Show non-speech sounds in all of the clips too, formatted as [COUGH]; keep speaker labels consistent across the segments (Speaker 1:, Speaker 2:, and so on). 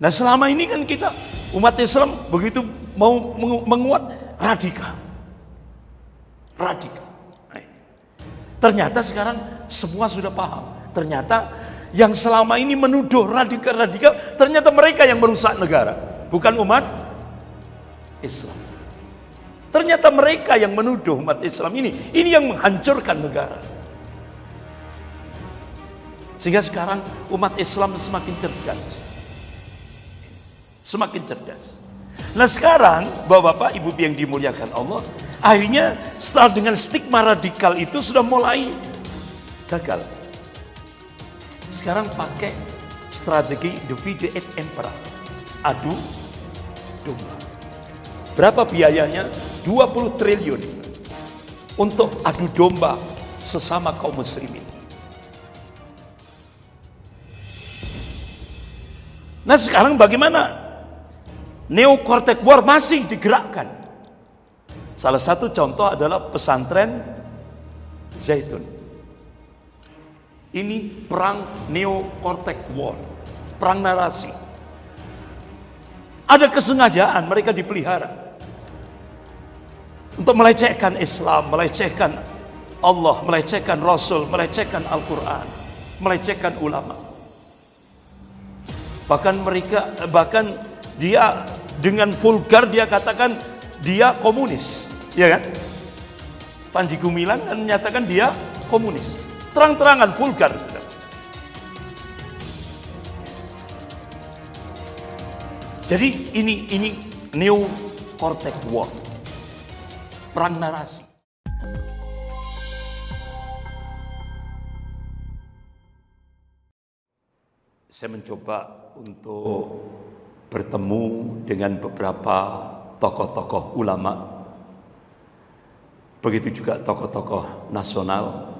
Speaker 1: Nah selama ini kan kita umat Islam begitu mau menguat radikal. Radikal. Ternyata sekarang semua sudah paham. Ternyata yang selama ini menuduh radikal-radikal, ternyata mereka yang merusak negara, bukan umat Islam. Ternyata mereka yang menuduh umat Islam ini, ini yang menghancurkan negara. Sehingga sekarang umat Islam semakin cerdas. Semakin cerdas. Nah sekarang bapak-bapak ibu yang dimuliakan Allah akhirnya setelah dengan stigma radikal itu sudah mulai gagal. Sekarang pakai strategi divide et impera. Adu domba. Berapa biayanya? 20 triliun untuk adu domba sesama kaum muslimin. Nah sekarang bagaimana neokortek war masih digerakkan. Salah satu contoh adalah pesantren Zaitun. Ini perang neokortek war, perang narasi. Ada kesengajaan mereka dipelihara untuk melecehkan Islam, melecehkan Allah, melecehkan Rasul, melecehkan Al-Quran, melecehkan ulama. Bahkan mereka, bahkan dia dengan vulgar dia katakan dia komunis, ya kan? Panji Gumilang kan menyatakan dia komunis. Terang-terangan vulgar. Jadi ini ini new cortex war. Perang narasi. Saya mencoba untuk bertemu dengan beberapa tokoh-tokoh ulama. Begitu juga tokoh-tokoh nasional.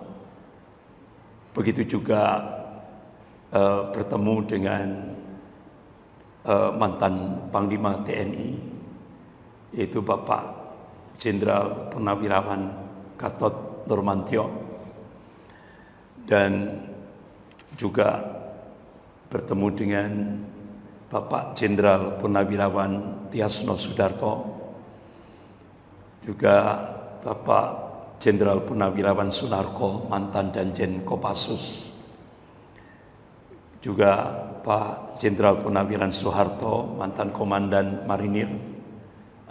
Speaker 1: Begitu juga uh, bertemu dengan uh, mantan Panglima TNI, yaitu Bapak Jenderal Purnawirawan Gatot Nurmantio dan juga bertemu dengan Bapak Jenderal Purnawirawan Tiasno Sudarto, juga Bapak Jenderal Purnawirawan Sunarko, mantan Danjen Kopassus, juga Pak Jenderal Purnawirawan Soeharto, mantan Komandan Marinir,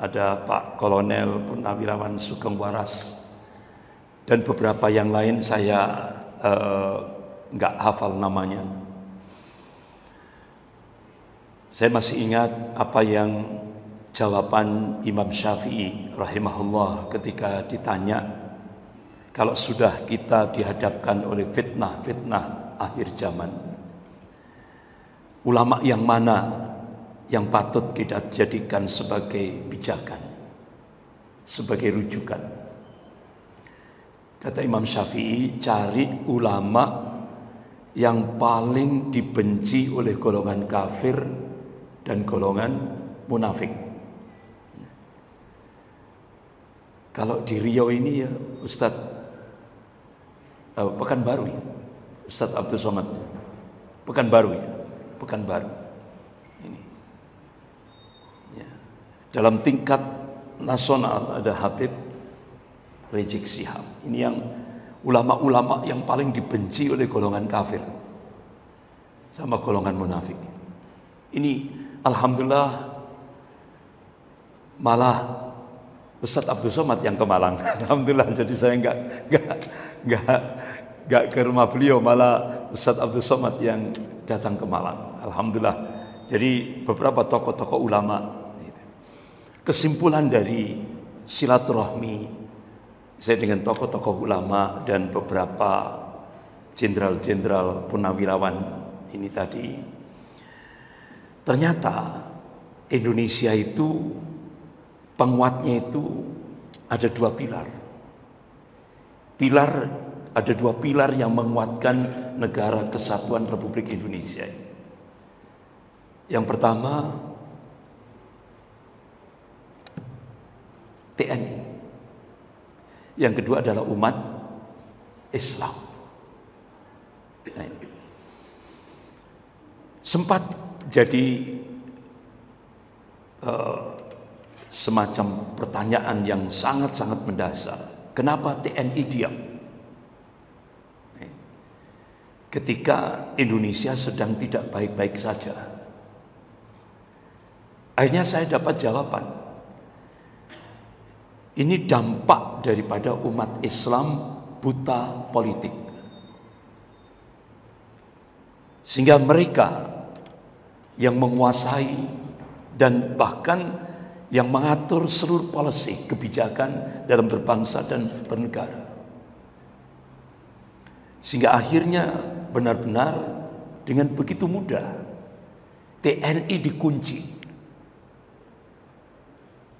Speaker 1: ada Pak Kolonel Purnawirawan Sugeng Waras, dan beberapa yang lain saya eh, nggak eh, hafal namanya. Saya masih ingat apa yang jawaban Imam Syafi'i rahimahullah ketika ditanya kalau sudah kita dihadapkan oleh fitnah-fitnah akhir zaman. Ulama yang mana yang patut kita jadikan sebagai pijakan, sebagai rujukan. Kata Imam Syafi'i, cari ulama yang paling dibenci oleh golongan kafir dan golongan munafik. Kalau di Riau ini ya Ustadz eh, Pekanbaru ya, Ustadz Abdul Somad, baru ya, Pekanbaru. Ini. Ya. Dalam tingkat nasional ada Habib Rizik Sihab. Ini yang ulama-ulama yang paling dibenci oleh golongan kafir sama golongan munafik. Ini Alhamdulillah malah Ustadz Abdul Somad yang ke Malang. [LAUGHS] Alhamdulillah jadi saya enggak enggak enggak enggak ke rumah beliau malah Ustadz Abdul Somad yang datang ke Malang. Alhamdulillah. Jadi beberapa tokoh-tokoh ulama. Gitu. Kesimpulan dari silaturahmi saya dengan tokoh-tokoh ulama dan beberapa jenderal-jenderal punawirawan ini tadi Ternyata Indonesia itu penguatnya itu ada dua pilar. Pilar ada dua pilar yang menguatkan negara kesatuan Republik Indonesia. Yang pertama TNI. Yang kedua adalah umat Islam. Nah, Sempat jadi uh, semacam pertanyaan yang sangat-sangat mendasar. Kenapa TNI diam? Ketika Indonesia sedang tidak baik-baik saja. Akhirnya saya dapat jawaban. Ini dampak daripada umat Islam buta politik. Sehingga mereka yang menguasai dan bahkan yang mengatur seluruh polisi kebijakan dalam berbangsa dan bernegara. Sehingga akhirnya benar-benar dengan begitu mudah TNI dikunci.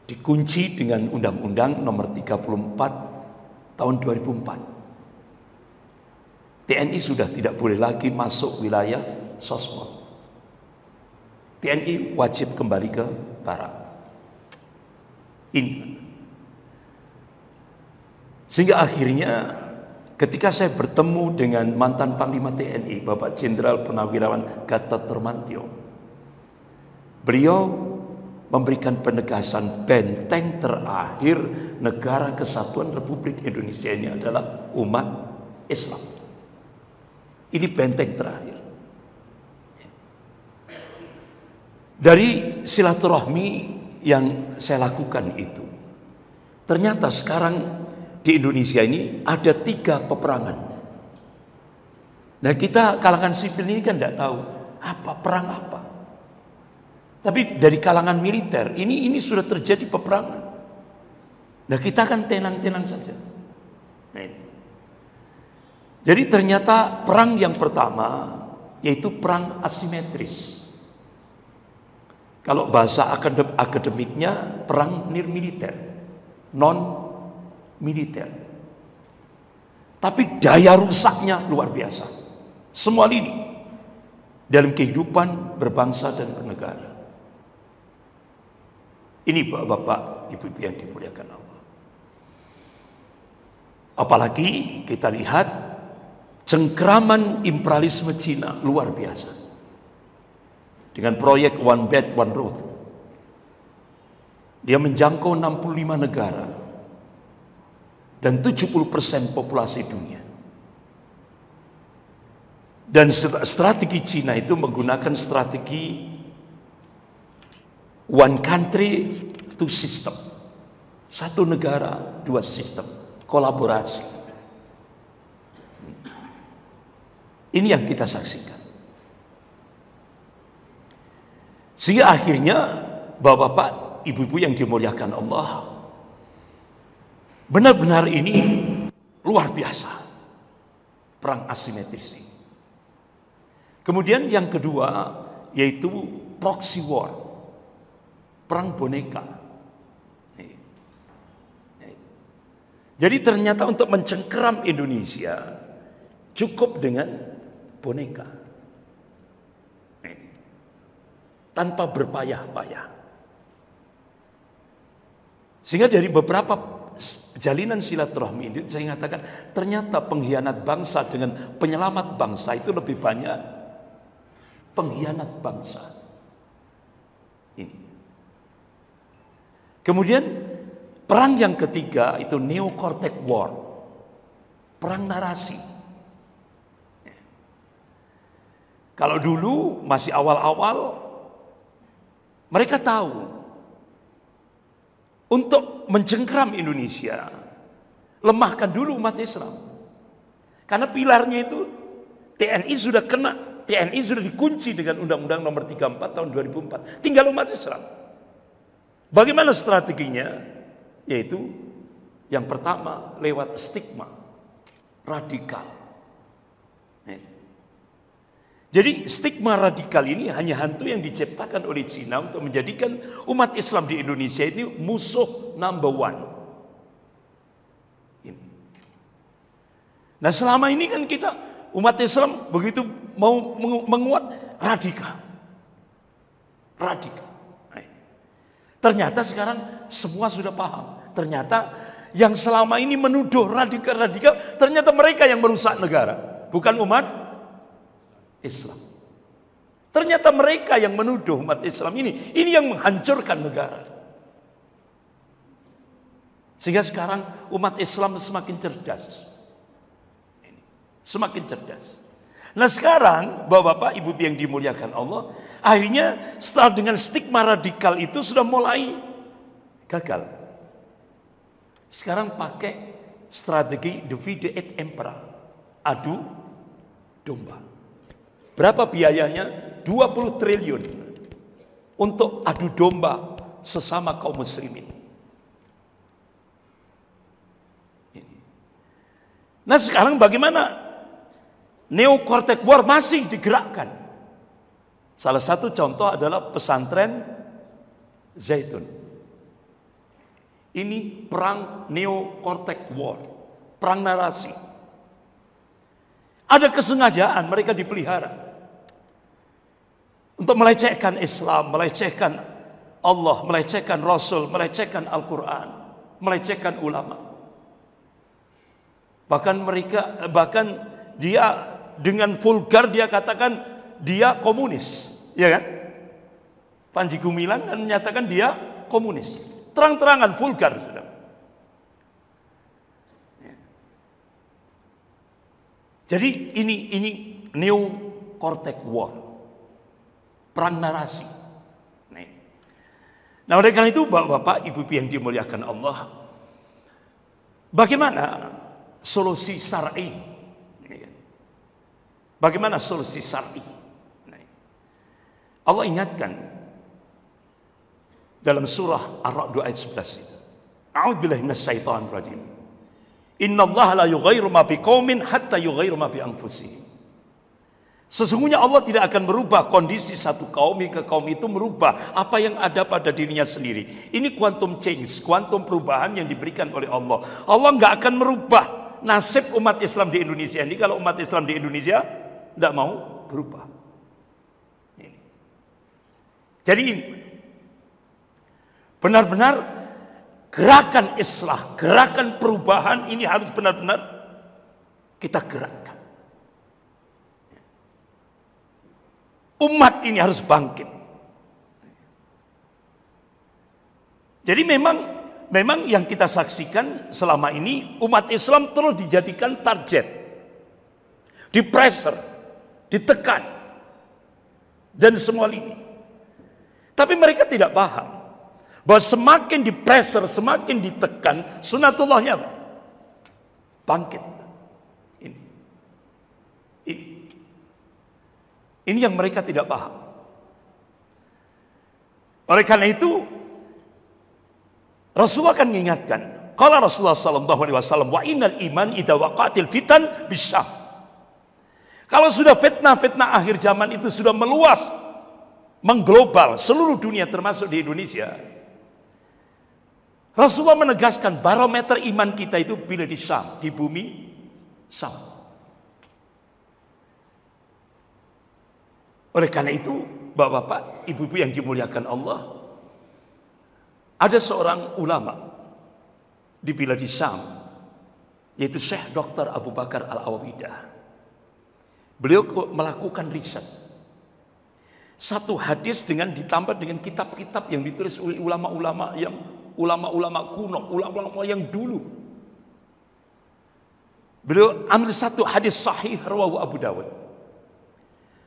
Speaker 1: Dikunci dengan Undang-Undang nomor 34 tahun 2004. TNI sudah tidak boleh lagi masuk wilayah sosmed. TNI wajib kembali ke barak. Ini. Sehingga akhirnya ketika saya bertemu dengan mantan Panglima TNI, Bapak Jenderal Penawirawan Gatot Termantio. beliau memberikan penegasan benteng terakhir negara kesatuan Republik Indonesia ini adalah umat Islam. Ini benteng terakhir. Dari silaturahmi yang saya lakukan itu, ternyata sekarang di Indonesia ini ada tiga peperangan. Nah kita kalangan sipil ini kan tidak tahu apa perang apa. Tapi dari kalangan militer ini ini sudah terjadi peperangan. Nah kita kan tenang-tenang saja. Nah, Jadi ternyata perang yang pertama yaitu perang asimetris. Kalau bahasa akadem akademiknya perang nirmiliter, non militer. Tapi daya rusaknya luar biasa. Semua ini dalam kehidupan berbangsa dan bernegara. Ini bapak-bapak, ibu-ibu yang dimuliakan Allah. Apalagi kita lihat cengkraman imperialisme Cina luar biasa dengan proyek One Bed One Road. Dia menjangkau 65 negara dan 70% populasi dunia. Dan strategi Cina itu menggunakan strategi one country, two system. Satu negara, dua sistem. Kolaborasi. Ini yang kita saksikan. Sehingga akhirnya Bapak-bapak, ibu-ibu yang dimuliakan Allah, benar-benar ini luar biasa. Perang asimetris. Kemudian yang kedua yaitu proxy war. Perang boneka. Jadi ternyata untuk mencengkeram Indonesia cukup dengan boneka. tanpa berpayah-payah. Sehingga dari beberapa jalinan silaturahmi ini saya katakan ternyata pengkhianat bangsa dengan penyelamat bangsa itu lebih banyak pengkhianat bangsa. Ini. Kemudian perang yang ketiga itu neocortex war. Perang narasi. Kalau dulu masih awal-awal mereka tahu untuk menjengkram Indonesia. Lemahkan dulu umat Islam. Karena pilarnya itu TNI sudah kena, TNI sudah dikunci dengan Undang-Undang Nomor 34 tahun 2004. Tinggal umat Islam. Bagaimana strateginya? Yaitu yang pertama lewat stigma radikal jadi stigma radikal ini hanya hantu yang diciptakan oleh Cina untuk menjadikan umat Islam di Indonesia ini musuh number one. Ini. Nah selama ini kan kita umat Islam begitu mau menguat radikal. Radikal. ternyata sekarang semua sudah paham. Ternyata yang selama ini menuduh radikal-radikal, ternyata mereka yang merusak negara. Bukan umat Islam. Ternyata mereka yang menuduh umat Islam ini, ini yang menghancurkan negara. Sehingga sekarang umat Islam semakin cerdas. Semakin cerdas. Nah sekarang bapak-bapak ibu ibu yang dimuliakan Allah Akhirnya setelah dengan stigma radikal itu sudah mulai gagal Sekarang pakai strategi divide et impera Adu domba Berapa biayanya? 20 triliun untuk adu domba sesama kaum muslimin. Nah sekarang bagaimana neokortek war masih digerakkan? Salah satu contoh adalah pesantren Zaitun. Ini perang neokortek war, perang narasi. Ada kesengajaan mereka dipelihara. Untuk melecehkan Islam, melecehkan Allah, melecehkan Rasul, melecehkan Al-Quran, melecehkan ulama. Bahkan mereka, bahkan dia dengan vulgar dia katakan dia komunis, ya kan? Panji Gumilang kan menyatakan dia komunis. Terang-terangan vulgar, saudara. Jadi ini ini neo cortex war. Perang narasi. Nih. Nah, oleh karena itu Bapak-bapak, Ibu ibu yang dimuliakan Allah, bagaimana solusi syar'i? Kan. Bagaimana solusi syar'i? Allah ingatkan dalam surah Ar-Ra'd ayat 11 itu. A'udzubillahi rajim la ma hatta ma bi Sesungguhnya Allah tidak akan merubah kondisi satu kaum ke kaum itu merubah apa yang ada pada dirinya sendiri. Ini quantum change, quantum perubahan yang diberikan oleh Allah. Allah nggak akan merubah nasib umat Islam di Indonesia ini kalau umat Islam di Indonesia tidak mau berubah. Jadi ini benar-benar gerakan islah, gerakan perubahan ini harus benar-benar kita gerakkan. Umat ini harus bangkit. Jadi memang memang yang kita saksikan selama ini umat Islam terus dijadikan target. Di pressure, ditekan. Dan semua ini. Tapi mereka tidak paham bahwa semakin di pressure, semakin ditekan, sunatullahnya apa? Bangkit. Ini. Ini. Ini yang mereka tidak paham. Oleh karena itu, Rasulullah akan mengingatkan. Kalau Rasulullah Sallallahu Alaihi Wasallam, wa inal iman ida wakatil fitan bisa. Kalau sudah fitnah-fitnah akhir zaman itu sudah meluas, mengglobal seluruh dunia termasuk di Indonesia. Rasulullah menegaskan barometer iman kita itu bila di Syam, di bumi Syam. Oleh karena itu, Bapak-bapak, ibu-ibu yang dimuliakan Allah, ada seorang ulama di bila di Syam yaitu Syekh Dr. Abu Bakar Al-Awawidah. Beliau melakukan riset. Satu hadis dengan ditambah dengan kitab-kitab yang ditulis oleh ulama-ulama yang ulama-ulama kuno, ulama-ulama yang dulu. Beliau ambil satu hadis sahih rawahu Abu Dawud.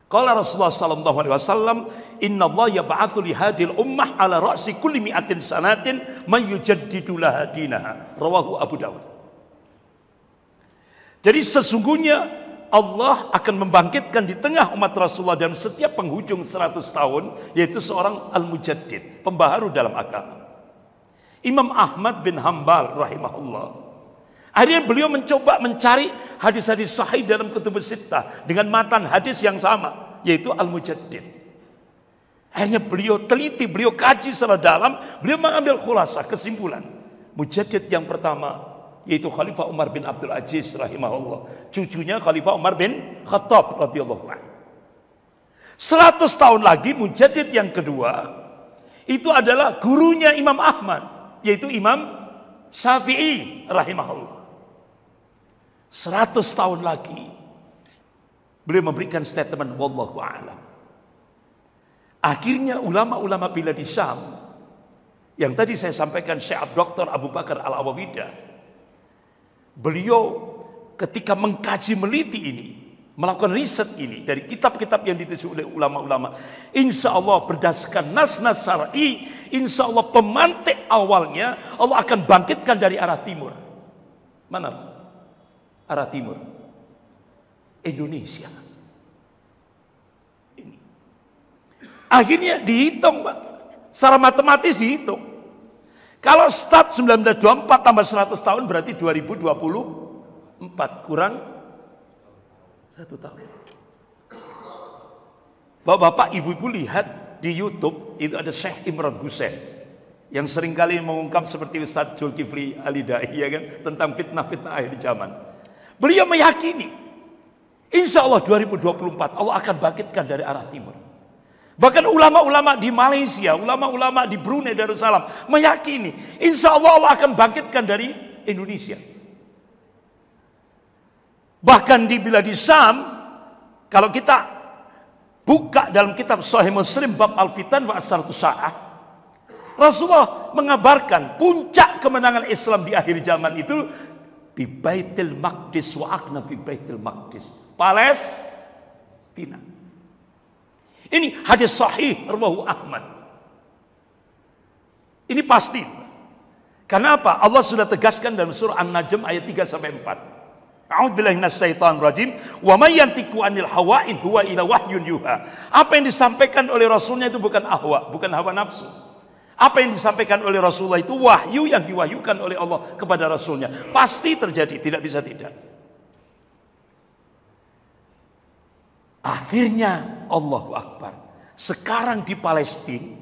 Speaker 1: Qala Rasulullah sallallahu alaihi wasallam, "Inna Allah yab'atsu li hadil ummah ala ra'si kulli mi'atin sanatin may yujaddidu laha dinaha." Rawahu Abu Dawud. Jadi sesungguhnya Allah akan membangkitkan di tengah umat Rasulullah dan setiap penghujung 100 tahun yaitu seorang al-mujaddid, pembaharu dalam agama. Imam Ahmad bin Hambal rahimahullah. Akhirnya beliau mencoba mencari hadis-hadis sahih dalam kutubus sitah dengan matan hadis yang sama yaitu Al-Mujaddid. Akhirnya beliau teliti, beliau kaji secara dalam, beliau mengambil khulasa kesimpulan. Mujaddid yang pertama yaitu Khalifah Umar bin Abdul Aziz rahimahullah. Cucunya Khalifah Umar bin Khattab radhiyallahu anhu. 100 tahun lagi Mujaddid yang kedua itu adalah gurunya Imam Ahmad yaitu Imam Syafi'i rahimahullah. 100 tahun lagi beliau memberikan statement wallahu a'lam. Akhirnya ulama-ulama bila di Syam yang tadi saya sampaikan Syekh Dr. Abu Bakar al awawida beliau ketika mengkaji meliti ini melakukan riset ini dari kitab-kitab yang ditulis oleh ulama-ulama. Insya Allah berdasarkan nas-nas syar'i, insya Allah pemantik awalnya Allah akan bangkitkan dari arah timur. Mana? Arah timur. Indonesia. Ini. Akhirnya dihitung, Pak. Secara matematis dihitung. Kalau start 1924 tambah 100 tahun berarti 2024 kurang satu tahun. Bapak-bapak, ibu-ibu lihat di YouTube itu ada Syekh Imran Hussein yang seringkali mengungkap seperti Ustaz Zulkifli Ali Dai ya kan tentang fitnah-fitnah akhir zaman. Beliau meyakini Insya Allah 2024 Allah akan bangkitkan dari arah timur. Bahkan ulama-ulama di Malaysia, ulama-ulama di Brunei Darussalam meyakini Insya Allah Allah akan bangkitkan dari Indonesia. Bahkan di bila di Sam kalau kita buka dalam kitab Sahih Muslim bab Al-Fitan wa Asar Sa'ah, Rasulullah mengabarkan puncak kemenangan Islam di akhir zaman itu di Baitul Maqdis wa akna fi Baitul Maqdis. Palestina. Ini hadis sahih rawahu Ahmad. Ini pasti. Karena apa? Allah sudah tegaskan dalam surah An-Najm ayat 3 sampai 4. A'udzubillahi minasyaitonir Wa may yantiqu anil hawa in huwa ila wahyun yuha. Apa yang disampaikan oleh Rasulnya itu bukan ahwa, bukan hawa nafsu. Apa yang disampaikan oleh Rasulullah itu wahyu yang diwahyukan oleh Allah kepada Rasulnya. Pasti terjadi, tidak bisa tidak. Akhirnya Allahu Akbar. Sekarang di Palestina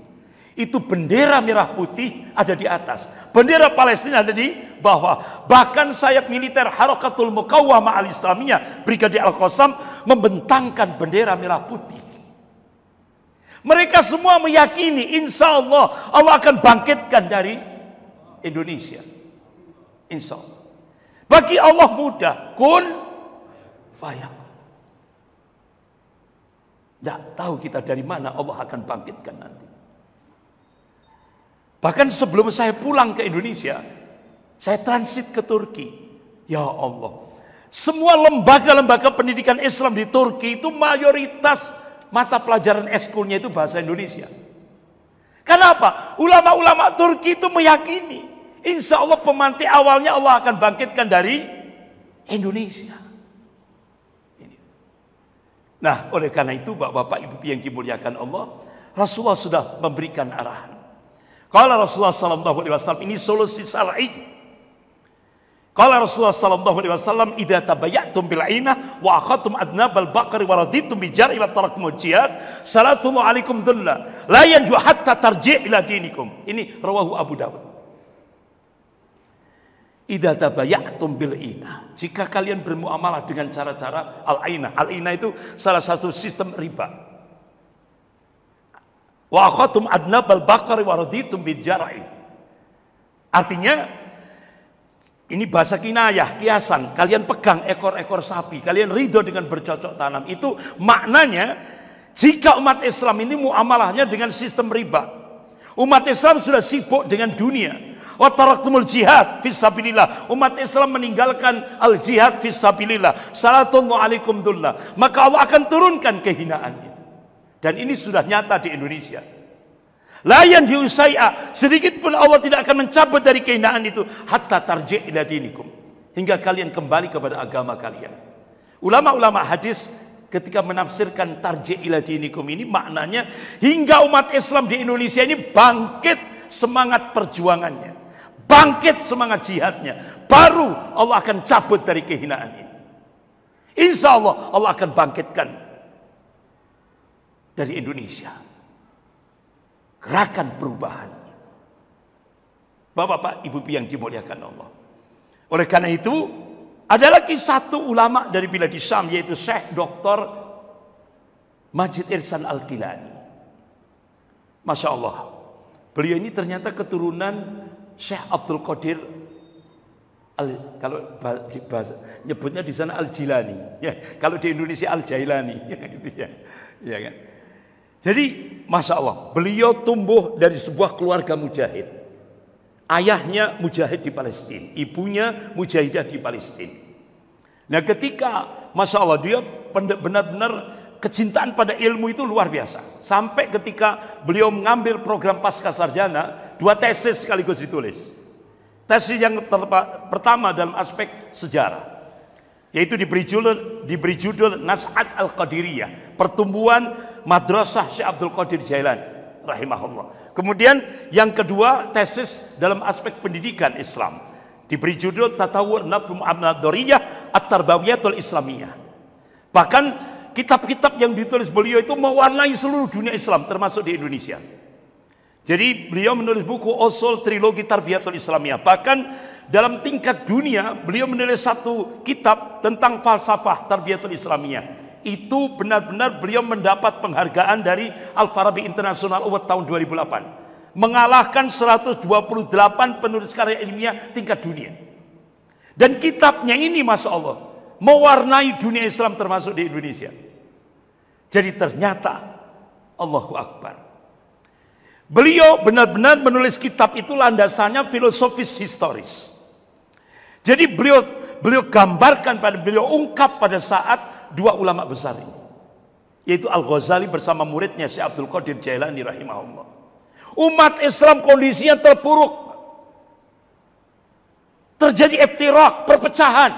Speaker 1: itu bendera merah putih ada di atas. Bendera Palestina ada di bawah. Bahkan sayap militer Harakatul Mukawama al-Islamiyah Brigade Al-Qassam membentangkan bendera merah putih. Mereka semua meyakini insya Allah Allah akan bangkitkan dari Indonesia. Insya Allah. Bagi Allah mudah. Kun fayak. Tidak tahu kita dari mana Allah akan bangkitkan nanti. Bahkan sebelum saya pulang ke Indonesia, saya transit ke Turki. Ya Allah, semua lembaga-lembaga pendidikan Islam di Turki itu mayoritas mata pelajaran eskulnya itu bahasa Indonesia. Kenapa? Ulama-ulama Turki itu meyakini, insya Allah pemantik awalnya Allah akan bangkitkan dari Indonesia. Nah, oleh karena itu, bapak-bapak, ibu yang dimuliakan Allah, Rasulullah sudah memberikan arahan. Kalau Rasulullah sallallahu alaihi wasallam ini solusi syar'i. Kalau Rasulullah sallallahu alaihi wasallam idza tabayyatum bil wa akhadtum adnabal baqri wa raditum bi jar'i wa taraktum jihad salatu alaikum dhulla la yanju hatta tarji' ila dinikum. Ini rawahu Abu Dawud. Idza tabayyatum bil Jika kalian bermuamalah dengan cara-cara al ainah. Al ainah itu salah satu sistem riba. Wa adnabal wa Artinya ini bahasa kinayah, kiasan. Kalian pegang ekor-ekor sapi, kalian ridho dengan bercocok tanam. Itu maknanya jika umat Islam ini muamalahnya dengan sistem riba. Umat Islam sudah sibuk dengan dunia Wataraktumul jihad fisabilillah umat Islam meninggalkan al jihad fisabilillah salatullahu alaikum dullah maka Allah akan turunkan kehinaannya dan ini sudah nyata di Indonesia. Layan jiusai'a. Sedikit pun Allah tidak akan mencabut dari keindahan itu. Hatta tarji' ila dinikum. Hingga kalian kembali kepada agama kalian. Ulama-ulama hadis ketika menafsirkan tarji' ila dinikum ini maknanya hingga umat Islam di Indonesia ini bangkit semangat perjuangannya. Bangkit semangat jihadnya. Baru Allah akan cabut dari kehinaan ini. Insya Allah Allah akan bangkitkan dari Indonesia. Gerakan perubahan. Bapak-bapak, ibu-ibu yang dimuliakan Allah. Oleh karena itu, ada lagi satu ulama dari bila di Syam yaitu Syekh Dr. Majid Irsan Al-Kilani. Masya Allah. Beliau ini ternyata keturunan Syekh Abdul Qadir Al, kalau di bahasa, nyebutnya di sana Al Jilani, ya. Kalau di Indonesia Al Jailani, ya, [LAUGHS] gitu ya. ya kan? Jadi Masya Allah, beliau tumbuh dari sebuah keluarga mujahid. Ayahnya mujahid di Palestina, ibunya mujahidah di Palestina. Nah ketika Masya Allah dia benar-benar kecintaan pada ilmu itu luar biasa. Sampai ketika beliau mengambil program pasca sarjana, dua tesis sekaligus ditulis. Tesis yang pertama dalam aspek sejarah. Yaitu diberi judul, diberi judul Nas'ad al-Qadiriyah. Pertumbuhan madrasah Syekh Abdul Qadir Jailan, rahimahullah. Kemudian yang kedua tesis dalam aspek pendidikan Islam diberi judul Tatawur Nafhum Abnadoriyah At-Tarbawiyatul Islamiyah. Bahkan kitab-kitab yang ditulis beliau itu mewarnai seluruh dunia Islam termasuk di Indonesia. Jadi beliau menulis buku Osul Trilogi Tarbiyatul Islamiyah. Bahkan dalam tingkat dunia beliau menulis satu kitab tentang falsafah Tarbiyatul Islamiyah itu benar-benar beliau mendapat penghargaan dari Al-Farabi International Award tahun 2008. Mengalahkan 128 penulis karya ilmiah tingkat dunia. Dan kitabnya ini Masya Allah mewarnai dunia Islam termasuk di Indonesia. Jadi ternyata Allahu Akbar. Beliau benar-benar menulis kitab itu landasannya filosofis historis. Jadi beliau beliau gambarkan pada beliau ungkap pada saat dua ulama besar ini yaitu Al-Ghazali bersama muridnya Syekh Abdul Qadir Jailani rahimahullah. Umat Islam kondisinya terpuruk. Terjadi iftirak, perpecahan.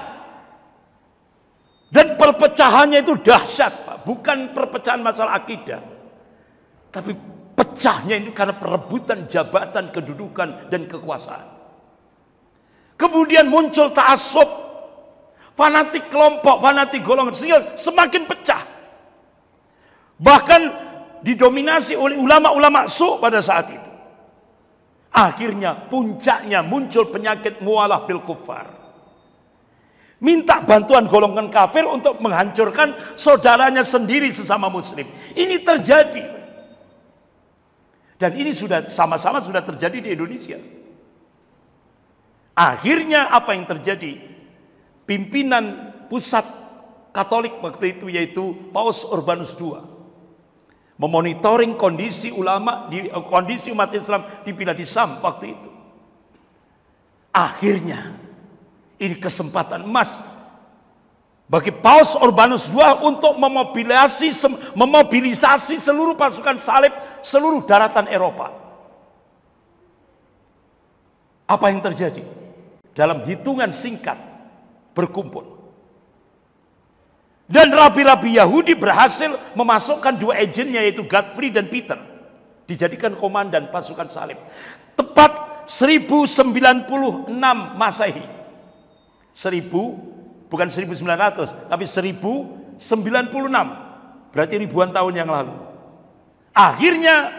Speaker 1: Dan perpecahannya itu dahsyat, Pak. Bukan perpecahan masalah akidah. Tapi pecahnya itu karena perebutan jabatan, kedudukan, dan kekuasaan. Kemudian muncul ta'asub fanatik kelompok, fanatik golongan, sehingga semakin pecah. Bahkan didominasi oleh ulama-ulama su pada saat itu. Akhirnya puncaknya muncul penyakit mualah bil kufar. Minta bantuan golongan kafir untuk menghancurkan saudaranya sendiri sesama muslim. Ini terjadi. Dan ini sudah sama-sama sudah terjadi di Indonesia. Akhirnya apa yang terjadi? pimpinan pusat Katolik waktu itu yaitu Paus Urbanus II memonitoring kondisi ulama di eh, kondisi umat Islam di Sam waktu itu. Akhirnya ini kesempatan emas bagi Paus Urbanus II untuk memobilisasi, memobilisasi seluruh pasukan salib seluruh daratan Eropa. Apa yang terjadi? Dalam hitungan singkat, berkumpul. Dan rabi-rabi Yahudi berhasil memasukkan dua agennya yaitu Godfrey dan Peter. Dijadikan komandan pasukan salib. Tepat 1096 Masehi. 1000 bukan 1900 tapi 1096. Berarti ribuan tahun yang lalu. Akhirnya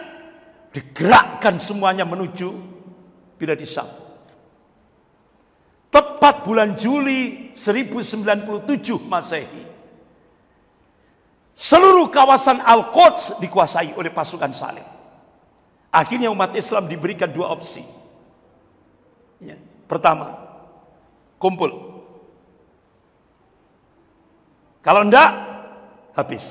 Speaker 1: digerakkan semuanya menuju bila disam. Tepat bulan Juli 1097 Masehi. Seluruh kawasan Al-Quds dikuasai oleh pasukan Salib. Akhirnya umat Islam diberikan dua opsi. Ya, pertama, kumpul. Kalau enggak, habis.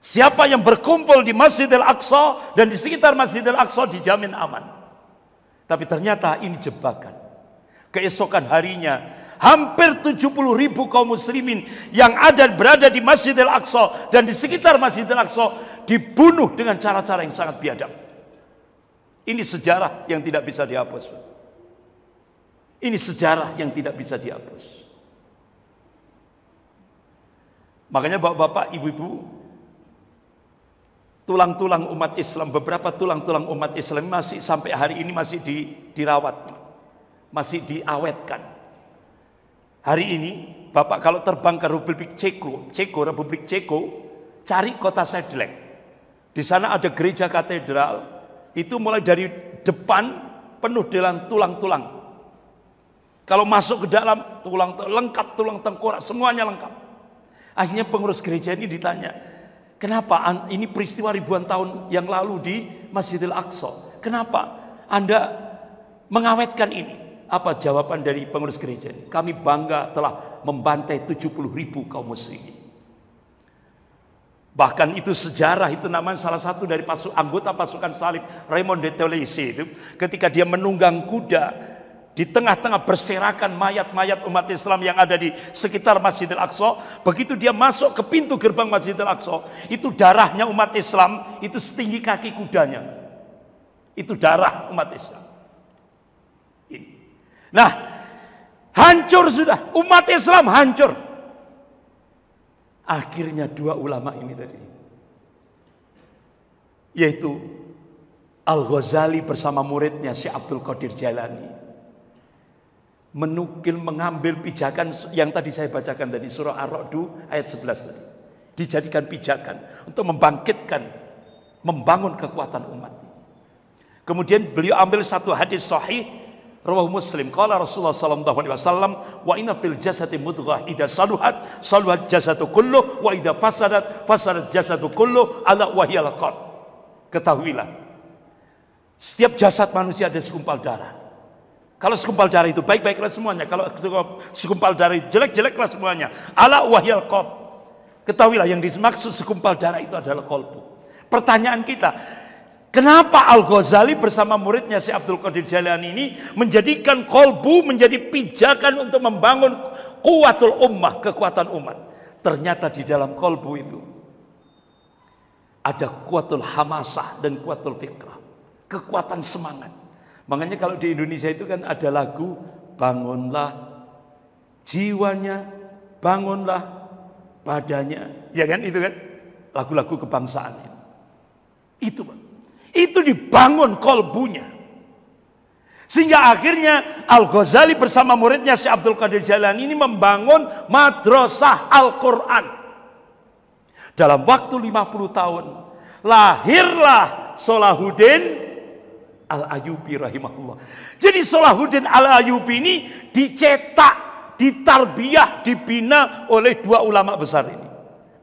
Speaker 1: Siapa yang berkumpul di Masjidil Aqsa dan di sekitar Masjidil Aqsa dijamin aman. Tapi ternyata ini jebakan keesokan harinya hampir 70 ribu kaum muslimin yang ada berada di Masjidil Aqsa dan di sekitar Masjidil Aqsa dibunuh dengan cara-cara yang sangat biadab. Ini sejarah yang tidak bisa dihapus. Ini sejarah yang tidak bisa dihapus. Makanya bapak-bapak, ibu-ibu, tulang-tulang umat Islam, beberapa tulang-tulang umat Islam masih sampai hari ini masih di, dirawat masih diawetkan. Hari ini Bapak kalau terbang ke Republik Ceko, Ceko Republik Ceko, cari kota Sedlek. Di sana ada gereja katedral, itu mulai dari depan penuh dengan tulang-tulang. Kalau masuk ke dalam tulang lengkap tulang tengkorak semuanya lengkap. Akhirnya pengurus gereja ini ditanya, kenapa ini peristiwa ribuan tahun yang lalu di Masjidil Aqsa? Kenapa Anda mengawetkan ini? Apa jawaban dari pengurus gereja ini? Kami bangga telah membantai 70 ribu kaum muslim Bahkan itu sejarah, itu namanya salah satu dari pasuk, anggota pasukan salib Raymond de Tolese itu. Ketika dia menunggang kuda di tengah-tengah berserakan mayat-mayat umat Islam yang ada di sekitar Masjidil Aqsa. Begitu dia masuk ke pintu gerbang Masjidil Aqsa, itu darahnya umat Islam itu setinggi kaki kudanya. Itu darah umat Islam. Nah, hancur sudah. Umat Islam hancur. Akhirnya dua ulama ini tadi. Yaitu Al-Ghazali bersama muridnya Syekh Abdul Qadir Jalani. Menukil mengambil pijakan yang tadi saya bacakan dari Surah Ar-Ra'du ayat 11 tadi. Dijadikan pijakan untuk membangkitkan. Membangun kekuatan umat. Kemudian beliau ambil satu hadis sahih Rawah Muslim. Kala Rasulullah sallallahu alaihi wasallam, "Wa inna fil jasadim mudghah idah saluhat, saluhat jasadu kullu wa ida fasadat, fasadat jasadu kullu ala wahyal qalb." Ketahuilah, setiap jasad manusia ada sekumpal darah. Kalau sekumpal darah itu baik-baiklah semuanya. Kalau sekumpal darah jelek-jeleklah semuanya. Ala wahyal qalb. Ketahuilah yang dimaksud sekumpal darah itu adalah kolbu. Pertanyaan kita, Kenapa Al-Ghazali bersama muridnya si Abdul Qadir Jalan ini menjadikan kolbu menjadi pijakan untuk membangun kuatul ummah, kekuatan umat. Ternyata di dalam kolbu itu ada kuatul hamasah dan kuatul fikrah. Kekuatan semangat. Makanya kalau di Indonesia itu kan ada lagu bangunlah jiwanya, bangunlah badannya. Ya kan itu kan lagu-lagu kebangsaan. Itu Pak. Itu dibangun kolbunya. Sehingga akhirnya Al-Ghazali bersama muridnya si Abdul Qadir Jalan ini membangun madrasah Al-Quran. Dalam waktu 50 tahun lahirlah Solahuddin Al-Ayubi rahimahullah. Jadi Solahuddin Al-Ayubi ini dicetak, ditarbiah, dibina oleh dua ulama besar ini.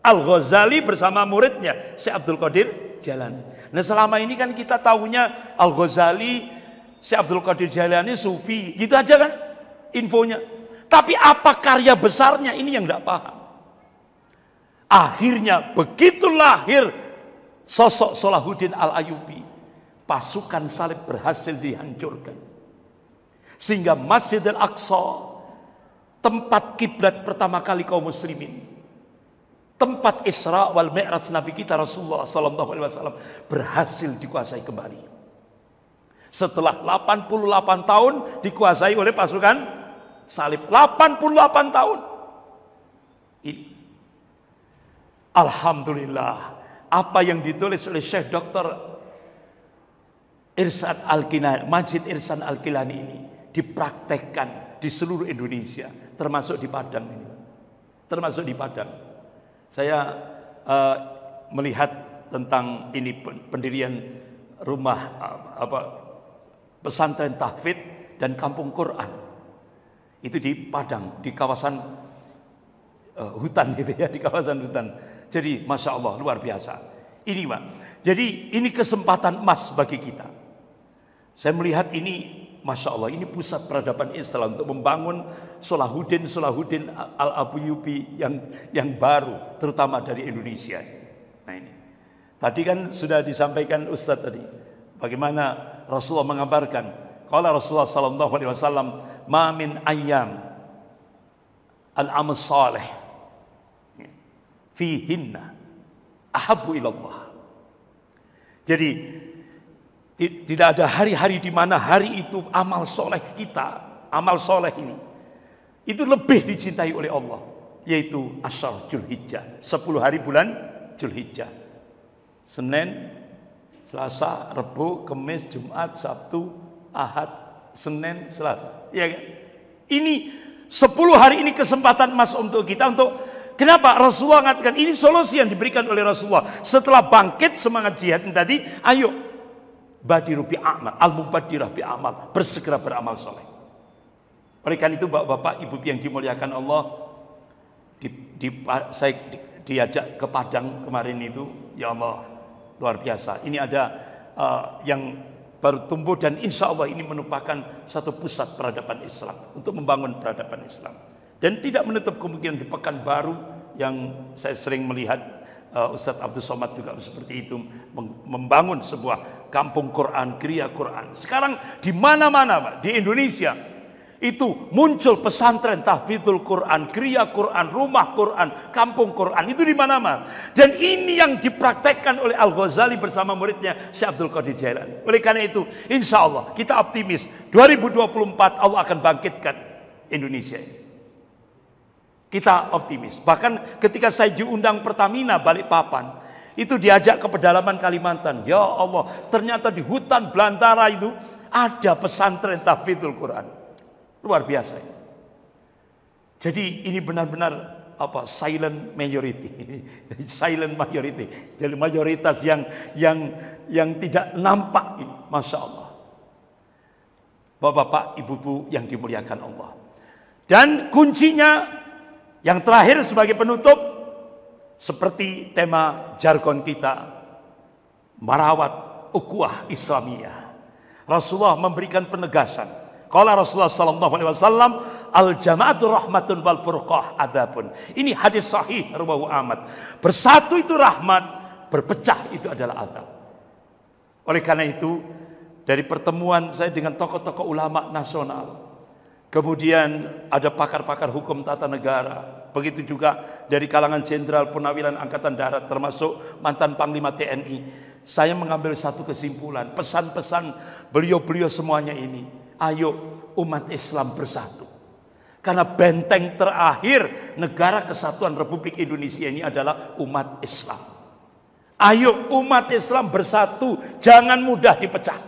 Speaker 1: Al-Ghazali bersama muridnya si Abdul Qadir jalan. Nah selama ini kan kita tahunya Al-Ghazali, si Abdul Qadir Jailani, Sufi. Gitu aja kan infonya. Tapi apa karya besarnya ini yang tidak paham. Akhirnya begitu lahir sosok Salahuddin Al-Ayubi. Pasukan salib berhasil dihancurkan. Sehingga Masjid Al-Aqsa tempat kiblat pertama kali kaum muslimin tempat Isra wal Mi'raj Nabi kita Rasulullah sallallahu alaihi wasallam berhasil dikuasai kembali. Setelah 88 tahun dikuasai oleh pasukan salib. 88 tahun. Ini. Alhamdulillah. Apa yang ditulis oleh Syekh Dr. Irsad Al-Kinani, Majid Irsan Al-Kilani ini dipraktekkan di seluruh Indonesia, termasuk di Padang ini. Termasuk di Padang saya uh, melihat tentang ini pendirian rumah uh, apa pesantren tahfidz dan kampung Quran. Itu di Padang, di kawasan uh, hutan gitu ya, di kawasan hutan. Jadi masya Allah luar biasa. Ini pak. Jadi ini kesempatan emas bagi kita. Saya melihat ini Masya Allah ini pusat peradaban Islam untuk membangun Solahuddin Solahuddin Al Abuyubi yang yang baru terutama dari Indonesia. Nah ini tadi kan sudah disampaikan Ustadz tadi bagaimana Rasulullah mengabarkan kalau Rasulullah Sallallahu Alaihi Wasallam mamin ayam al amal saleh hina ahabu ilallah. Jadi tidak ada hari-hari di mana hari itu amal soleh kita, amal soleh ini itu lebih dicintai oleh Allah, yaitu asal Julhijjah, 10 hari bulan Julhijjah. Senin, Selasa, Rebu, Kemis, Jumat, Sabtu, Ahad, Senin, Selasa. Ya Ini 10 hari ini kesempatan Mas untuk kita untuk Kenapa Rasulullah mengatakan ini solusi yang diberikan oleh Rasulullah. Setelah bangkit semangat jihad tadi, ayo Badiru bi amal, al mubadirah bi amal, bersegera beramal soleh. Oleh karena itu bapak-bapak, ibu yang dimuliakan Allah, di, di, saya di, diajak ke Padang kemarin itu, ya Allah luar biasa. Ini ada uh, yang baru tumbuh dan insya Allah ini merupakan satu pusat peradaban Islam untuk membangun peradaban Islam dan tidak menutup kemungkinan di pekan baru yang saya sering melihat uh, Ustadz Abdul Somad juga seperti itu membangun sebuah kampung Quran, kriya Quran. Sekarang di mana-mana, di Indonesia itu muncul pesantren tahfidzul Quran, kriya Quran, rumah Quran, kampung Quran itu di mana-mana. Dan ini yang dipraktekkan oleh Al Ghazali bersama muridnya Syekh Abdul Qadir Jailani. Oleh karena itu, insya Allah kita optimis 2024 Allah akan bangkitkan Indonesia ini. Kita optimis. Bahkan ketika saya diundang Pertamina balik papan, itu diajak ke pedalaman Kalimantan. Ya Allah, ternyata di hutan belantara itu ada pesantren tahfidzul Quran. Luar biasa. Jadi ini benar-benar apa silent majority, [LAUGHS] silent majority. Jadi mayoritas yang yang yang tidak nampak masya Allah. Bapak-bapak, ibu-ibu yang dimuliakan Allah. Dan kuncinya yang terakhir sebagai penutup seperti tema jargon kita merawat ukuah Islamiyah. Rasulullah memberikan penegasan. Kala Rasulullah sallallahu alaihi wasallam al jamaatu rahmatun wal furqah adapun. Ini hadis sahih Rabu Ahmad. Bersatu itu rahmat, berpecah itu adalah adab. Oleh karena itu, dari pertemuan saya dengan tokoh-tokoh ulama nasional, kemudian ada pakar-pakar hukum tata negara, Begitu juga dari kalangan Jenderal penawilan Angkatan Darat termasuk mantan Panglima TNI. Saya mengambil satu kesimpulan, pesan-pesan beliau-beliau semuanya ini. Ayo umat Islam bersatu. Karena benteng terakhir negara kesatuan Republik Indonesia ini adalah umat Islam. Ayo umat Islam bersatu, jangan mudah dipecah.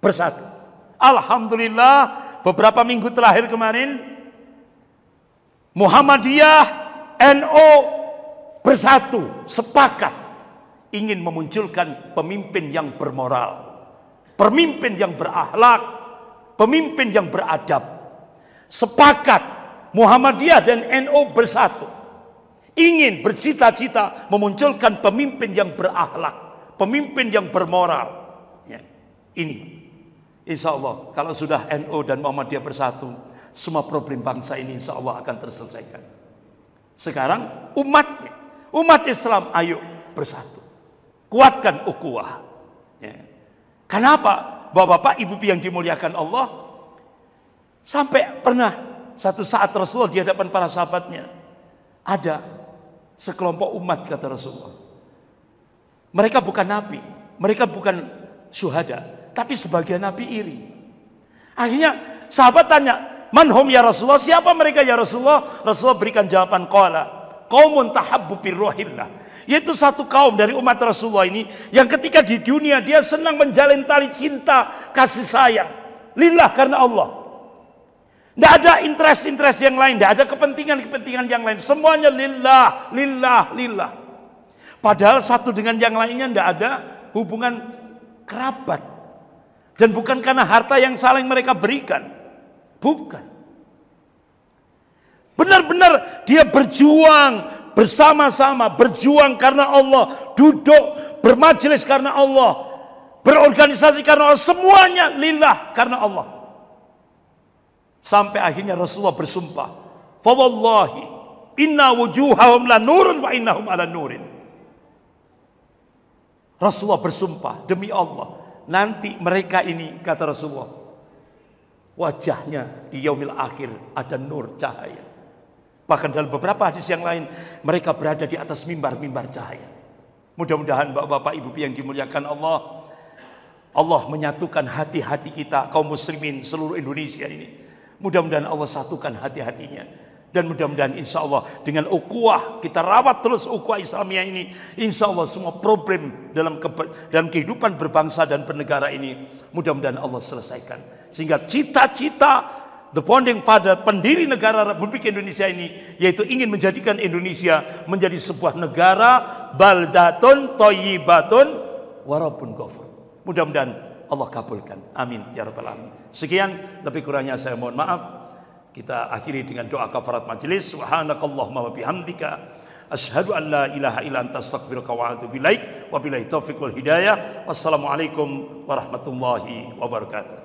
Speaker 1: Bersatu. Alhamdulillah beberapa minggu terakhir kemarin Muhammadiyah, NO bersatu, sepakat ingin memunculkan pemimpin yang bermoral, pemimpin yang berakhlak, pemimpin yang beradab. Sepakat Muhammadiyah dan NO bersatu. Ingin bercita-cita memunculkan pemimpin yang berakhlak, pemimpin yang bermoral. Ya, ini. Insya Allah kalau sudah NO dan Muhammadiyah bersatu, semua problem bangsa ini insya Allah akan terselesaikan. Sekarang umatnya, umat Islam ayo bersatu. Kuatkan ukuah. Ya. Kenapa? Bapak-bapak, ibu yang dimuliakan Allah. Sampai pernah satu saat Rasulullah di hadapan para sahabatnya. Ada sekelompok umat kata Rasulullah. Mereka bukan nabi. Mereka bukan syuhada. Tapi sebagian nabi iri. Akhirnya sahabat tanya, Manhum ya Rasulullah, siapa mereka ya Rasulullah? Rasulullah berikan jawaban qala qaumun tahabbu birrohillah. Yaitu satu kaum dari umat Rasulullah ini yang ketika di dunia dia senang menjalin tali cinta kasih sayang lillah karena Allah. Tidak ada interest-interest yang lain, tidak ada kepentingan-kepentingan yang lain. Semuanya lillah, lillah, lillah. Padahal satu dengan yang lainnya tidak ada hubungan kerabat. Dan bukan karena harta yang saling mereka berikan. Bukan. Benar-benar dia berjuang bersama-sama, berjuang karena Allah, duduk bermajelis karena Allah, berorganisasi karena Allah, semuanya lillah karena Allah. Sampai akhirnya Rasulullah bersumpah, "Fawallahi inna wujuhahum la nurun wa innahum ala nurin." Rasulullah bersumpah demi Allah, nanti mereka ini kata Rasulullah Wajahnya di yaumil akhir ada nur cahaya. Bahkan dalam beberapa hadis yang lain mereka berada di atas mimbar-mimbar cahaya. Mudah-mudahan Bapak-bapak Ibu yang dimuliakan Allah Allah menyatukan hati-hati kita kaum muslimin seluruh Indonesia ini. Mudah-mudahan Allah satukan hati-hatinya dan mudah-mudahan insya Allah dengan ukuah kita rawat terus ukuah Islamnya ini insya Allah semua problem dalam dalam kehidupan berbangsa dan bernegara ini mudah-mudahan Allah selesaikan sehingga cita-cita the founding father, pendiri negara Republik Indonesia ini, yaitu ingin menjadikan Indonesia menjadi sebuah negara baldatun toyibatun warabun ghafur. Mudah-mudahan Allah kabulkan. Amin. Ya Rabbal Alamin. Sekian, lebih kurangnya saya mohon maaf. Kita akhiri dengan doa kafarat majelis. Subhanakallahumma wa bihamdika. Ashadu an la ilaha illa anta astaghfiruka wa atubu ilaik. Wabillahi taufiq wal hidayah. Wassalamualaikum warahmatullahi wabarakatuh.